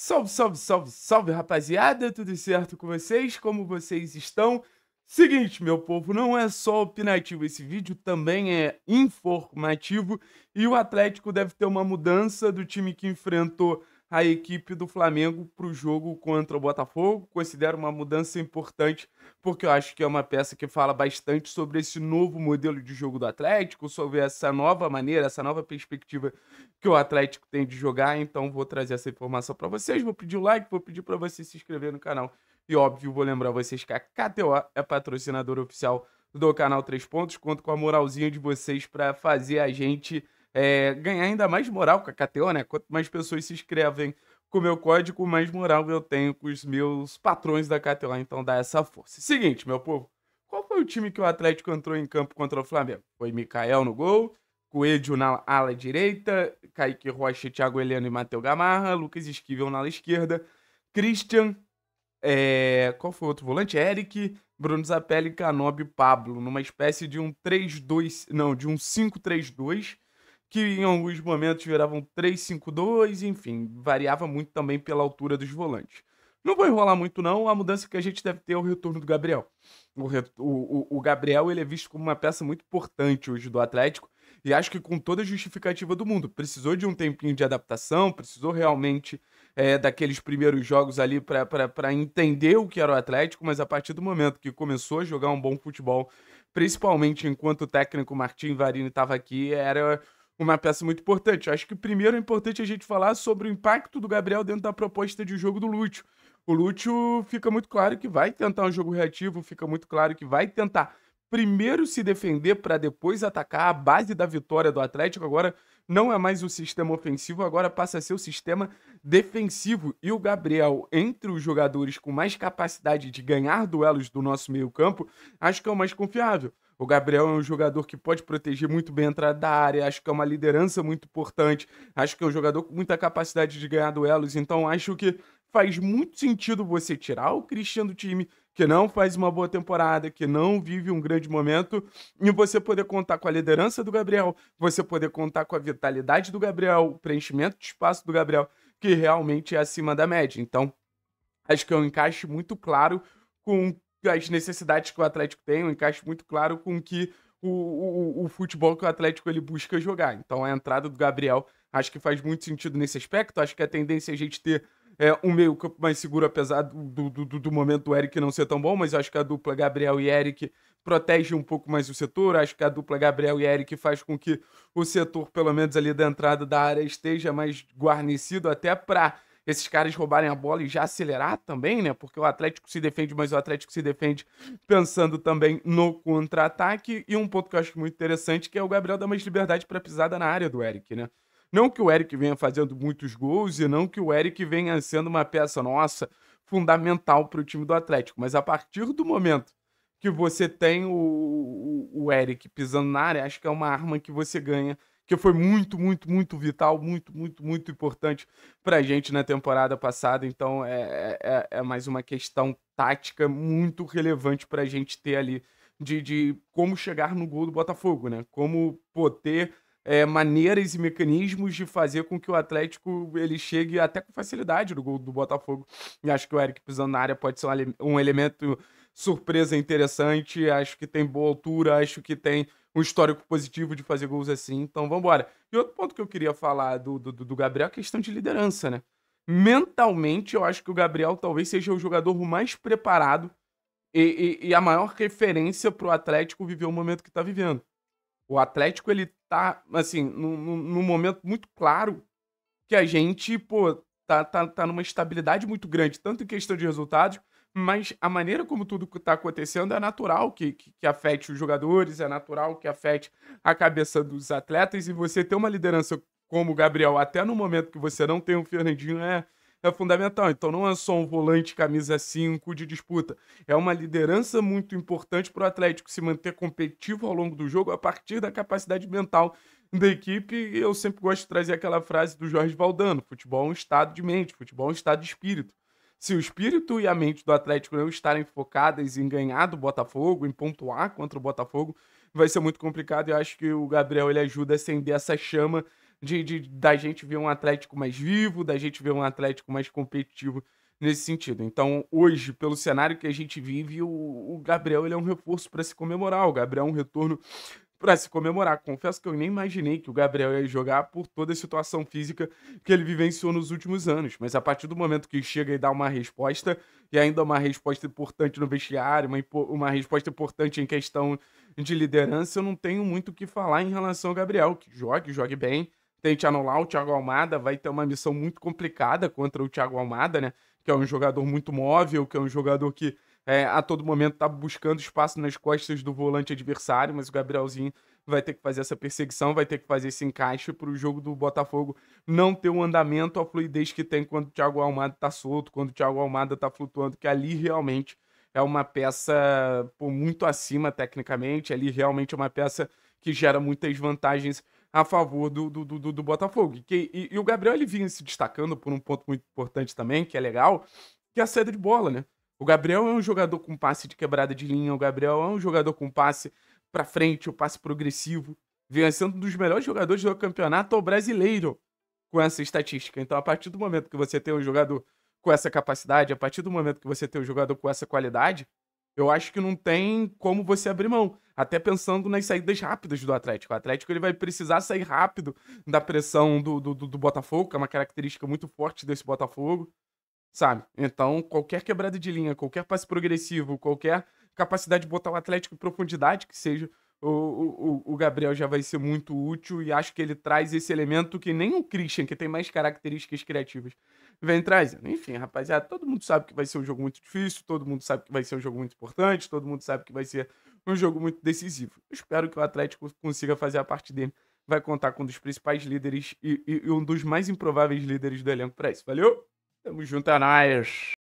Salve, salve, salve, salve, rapaziada, tudo certo com vocês? Como vocês estão? Seguinte, meu povo, não é só opinativo, esse vídeo também é informativo e o Atlético deve ter uma mudança do time que enfrentou a equipe do Flamengo para o jogo contra o Botafogo. Considero uma mudança importante, porque eu acho que é uma peça que fala bastante sobre esse novo modelo de jogo do Atlético, sobre essa nova maneira, essa nova perspectiva que o Atlético tem de jogar. Então, vou trazer essa informação para vocês. Vou pedir o um like, vou pedir para você se inscrever no canal. E, óbvio, vou lembrar vocês que a KTO é patrocinadora oficial do canal Três Pontos. Conto com a moralzinha de vocês para fazer a gente é, ganhar ainda mais moral com a KTO, né? Quanto mais pessoas se inscrevem com o meu código, mais moral eu tenho com os meus patrões da KTO. Então dá essa força. Seguinte, meu povo. Qual foi o time que o Atlético entrou em campo contra o Flamengo? Foi Mikael no gol, Coelho na ala direita, Kaique Rocha, Thiago Heleno e Matheus Gamarra, Lucas Esquivel na ala esquerda, Christian, é... qual foi o outro volante? Eric, Bruno Zapelli, Canobi e Pablo, numa espécie de um 3-2, não, de um 5-3-2, que em alguns momentos viravam 3-5-2, enfim, variava muito também pela altura dos volantes. Não vou enrolar muito, não. A mudança que a gente deve ter é o retorno do Gabriel. O, o, o Gabriel ele é visto como uma peça muito importante hoje do Atlético. E acho que com toda a justificativa do mundo. Precisou de um tempinho de adaptação, precisou realmente é, daqueles primeiros jogos ali para entender o que era o Atlético, mas a partir do momento que começou a jogar um bom futebol, principalmente enquanto o técnico Martim Varini estava aqui, era uma peça muito importante. Eu acho que primeiro é importante a gente falar sobre o impacto do Gabriel dentro da proposta de jogo do Lúcio. O Lúcio fica muito claro que vai tentar um jogo reativo, fica muito claro que vai tentar primeiro se defender para depois atacar. A base da vitória do Atlético agora não é mais o sistema ofensivo, agora passa a ser o sistema defensivo. E o Gabriel, entre os jogadores com mais capacidade de ganhar duelos do nosso meio-campo, acho que é o mais confiável. O Gabriel é um jogador que pode proteger muito bem a entrada da área, acho que é uma liderança muito importante, acho que é um jogador com muita capacidade de ganhar duelos, então acho que faz muito sentido você tirar o Christian do time, que não faz uma boa temporada, que não vive um grande momento, e você poder contar com a liderança do Gabriel, você poder contar com a vitalidade do Gabriel, o preenchimento de espaço do Gabriel, que realmente é acima da média. Então, acho que é um encaixe muito claro com as necessidades que o Atlético tem, um encaixe muito claro com que o, o, o, futebol que o Atlético ele busca jogar. Então a entrada do Gabriel acho que faz muito sentido nesse aspecto. Acho que a tendência é a gente ter é, um meio campo mais seguro, apesar do, do, do, do momento do Eric não ser tão bom, mas acho que a dupla Gabriel e Eric protege um pouco mais o setor. Acho que a dupla Gabriel e Eric faz com que o setor, pelo menos ali da entrada da área, esteja mais guarnecido até para esses caras roubarem a bola e já acelerar também, né? Porque o Atlético se defende, mas o Atlético se defende pensando também no contra-ataque. E um ponto que eu acho muito interessante que é o Gabriel dar mais liberdade para pisada na área do Eric, né? Não que o Eric venha fazendo muitos gols e não que o Eric venha sendo uma peça nossa fundamental para o time do Atlético, mas a partir do momento que você tem o, o, o Eric pisando na área, acho que é uma arma que você ganha que foi muito, muito, muito vital, muito, muito, muito importante para a gente na temporada passada. Então é, é, é, é, mais uma questão tática muito relevante para a gente ter ali de, de como chegar no gol do Botafogo, né? Como poder é, maneiras e mecanismos de fazer com que o Atlético ele chegue até com facilidade no gol do Botafogo. E acho que o Eric pisando na área pode ser um, um elemento surpresa interessante. Acho que tem boa altura, acho que tem um histórico positivo de fazer gols assim, então vamos embora. E outro ponto que eu queria falar do, do, do Gabriel é a questão de liderança, né? Mentalmente, eu acho que o Gabriel talvez seja o jogador mais preparado e, e, e a maior referência para o Atlético viver o momento que está vivendo. O Atlético, ele tá, assim, num, num momento muito claro que a gente, pô, tá, tá, tá numa estabilidade muito grande, tanto em questão de resultados, mas a maneira como tudo está acontecendo é natural que, que, que, afete os jogadores, é natural que afete a cabeça dos atletas, e você ter uma liderança como o Gabriel, até no momento que você não tem o Fernandinho, é, é fundamental. Então não é só um volante camisa 5 de disputa, é uma liderança muito importante para o Atlético se manter competitivo ao longo do jogo a partir da capacidade mental da equipe, eu sempre gosto de trazer aquela frase do Jorge Valdano: futebol é um estado de mente, futebol é um estado de espírito. Se o espírito e a mente do Atlético não estarem focadas em ganhar do Botafogo, em pontuar contra o Botafogo, vai ser muito complicado. Eu acho que o Gabriel ele ajuda a acender essa chama de, de da gente ver um Atlético mais vivo, da gente ver um Atlético mais competitivo nesse sentido. Então, hoje, pelo cenário que a gente vive, o, o Gabriel ele é um reforço para se comemorar. O Gabriel é um retorno para se comemorar. Confesso que eu nem imaginei que o Gabriel ia jogar por toda a situação física que ele vivenciou nos últimos anos. Mas a partir do momento que chega e dá uma resposta, e ainda uma resposta importante no vestiário, uma, uma resposta importante em questão de liderança, eu não tenho muito o que falar em relação ao Gabriel, que jogue, jogue bem. Tente anular o Thiago Almada, vai ter uma missão muito complicada contra o Thiago Almada, né? Que é um jogador muito móvel, que é um jogador que é, a todo momento está buscando espaço nas costas do volante adversário, mas o Gabrielzinho vai ter que fazer essa perseguição, vai ter que fazer esse encaixe para o jogo do Botafogo não ter o andamento, a fluidez que tem quando o Thiago Almada está solto, quando o Thiago Almada está flutuando, que ali realmente é uma peça pô, muito acima tecnicamente, ali realmente é uma peça que gera muitas vantagens a favor do, do, do, do Botafogo. E, que, e, e o Gabriel ele vinha se destacando por um ponto muito importante também, que é legal, que é a saída de bola, né? O Gabriel é um jogador com passe de quebrada de linha, o Gabriel é um jogador com passe para frente, o passe progressivo. Vem sendo um dos melhores jogadores do campeonato brasileiro com essa estatística. Então, a partir do momento que você tem um jogador com essa capacidade, a partir do momento que você tem um jogador com essa qualidade, eu acho que não tem como você abrir mão. Até pensando nas saídas rápidas do Atlético. O Atlético ele vai precisar sair rápido da pressão do, do, do Botafogo, que é uma característica muito forte desse Botafogo sabe? Então, qualquer quebrada de linha, qualquer passe progressivo, qualquer capacidade de botar o Atlético em profundidade que seja, o, o, o Gabriel já vai ser muito útil e acho que ele traz esse elemento que nem o Christian, que tem mais características criativas, vem trazendo. Enfim, rapaziada, todo mundo sabe que vai ser um jogo muito difícil, todo mundo sabe que vai ser um jogo muito importante, todo mundo sabe que vai ser um jogo muito decisivo. Espero que o Atlético consiga fazer a parte dele. Vai contar com um dos principais líderes e, e, e um dos mais improváveis líderes do elenco para isso. Valeu! Tamo junto, é